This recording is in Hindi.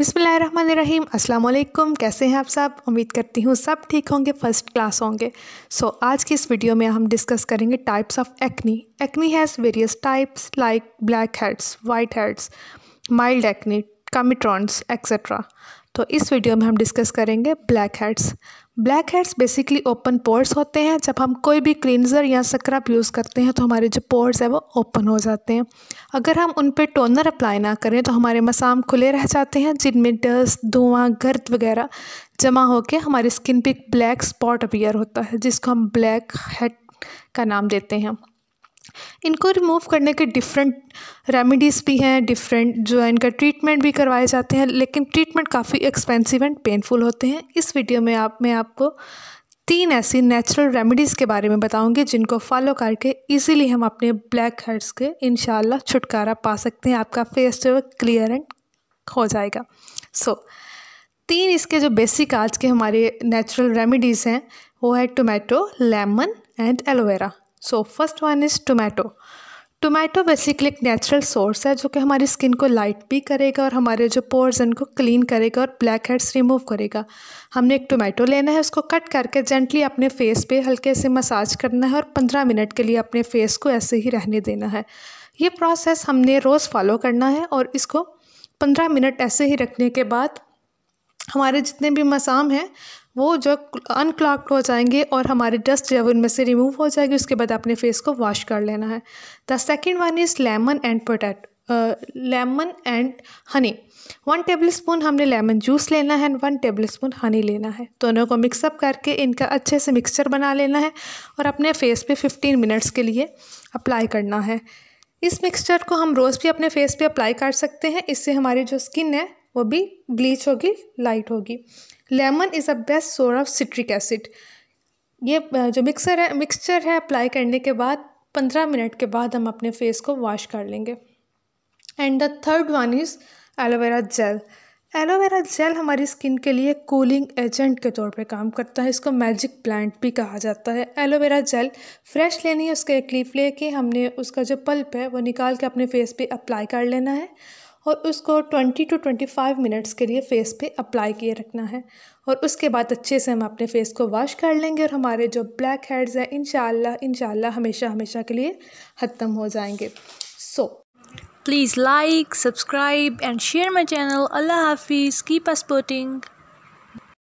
बिसमीम अस्सलाम कैसे हैं आप सब उम्मीद करती हूँ सब ठीक होंगे फर्स्ट क्लास होंगे सो so, आज की इस वीडियो में हम डिस्कस करेंगे types of acne acne has various types like black heads white heads mild acne comedones etcetera तो इस वीडियो में हम डिस्कस करेंगे black heads black heads basically open pores होते हैं जब हम कोई भी क्लिनजर या सक्रब यूज़ करते हैं तो हमारे जो पोर्स है वो ओपन हो जाते हैं अगर हम उन पर टोनर अप्लाई ना करें तो हमारे मसाम खुले रह जाते हैं जिनमें डस्ट धुआं गर्द वगैरह जमा होकर हमारी स्किन पे एक ब्लैक स्पॉट अपीयर होता है जिसको हम ब्लैक हेड का नाम देते हैं इनको रिमूव करने के डिफरेंट रेमेडीज़ भी हैं डिफरेंट जो है इनका ट्रीटमेंट भी करवाए जाते हैं लेकिन ट्रीटमेंट काफ़ी एक्सपेंसिव एंड पेनफुल होते हैं इस वीडियो में आप मैं आपको तीन ऐसी नेचुरल रेमेडीज़ के बारे में बताऊंगी जिनको फॉलो करके इजीली हम अपने ब्लैक हेड्स के इन छुटकारा पा सकते हैं आपका फेस जो क्लियर एंड हो जाएगा सो so, तीन इसके जो बेसिक आज के हमारे नेचुरल रेमेडीज़ हैं वो है tomato lemon and aloe vera so first one is tomato tomato basically एक नेचुरल सोर्स है जो कि हमारी स्किन को लाइट भी करेगा और हमारे जो पोर्स उनको क्लीन करेगा और ब्लैक हेड्स रिमूव करेगा हमने एक टोमेटो लेना है उसको कट करके जेंटली अपने फेस पे हल्के से मसाज करना है और पंद्रह मिनट के लिए अपने फेस को ऐसे ही रहने देना है ये प्रोसेस हमने रोज़ फॉलो करना है और इसको पंद्रह मिनट ऐसे ही रखने के बाद हमारे जितने भी मसाम हैं वो जो अनक्लॉक्ड हो जाएंगे और हमारे डस्ट जब उनमें से रिमूव हो जाएगी उसके बाद अपने फेस को वॉश कर लेना है the second one is lemon and potato lemon and honey one tablespoon हमने लेमन जूस लेना है and one tablespoon honey लेना है दोनों को मिक्सअप करके इनका अच्छे से मिक्सचर बना लेना है और अपने फेस पे फिफ्टीन मिनट्स के लिए अप्लाई करना है इस मिक्सचर को हम रोज़ भी अपने फेस पे अप्लाई कर सकते हैं इससे हमारी जो स्किन है वो भी ब्लीच होगी लाइट होगी lemon is a best sour of citric acid ये जो मिक्सर है मिक्सचर है अप्लाई करने के बाद पंद्रह मिनट के बाद हम अपने फेस को वॉश कर लेंगे and the third one is aloe vera gel aloe vera gel हमारी स्किन के लिए कूलिंग एजेंट के तौर पे काम करता है इसको मैजिक प्लांट भी कहा जाता है एलोवेरा जेल फ्रेश लेनी है उसके एक लीफ लेके हमने उसका जो पल्प है वो निकाल के अपने फेस पे अप्लाई कर लेना है और उसको 20 टू 25 मिनट्स के लिए फेस पे अप्लाई किए रखना है और उसके बाद अच्छे से हम अपने फेस को वॉश कर लेंगे और हमारे जो ब्लैक हेड्स हैं इन शाला हमेशा हमेशा के लिए ख़त्म हो जाएंगे so please like subscribe and share my channel अल्लाह हाफिज़ कीप Keep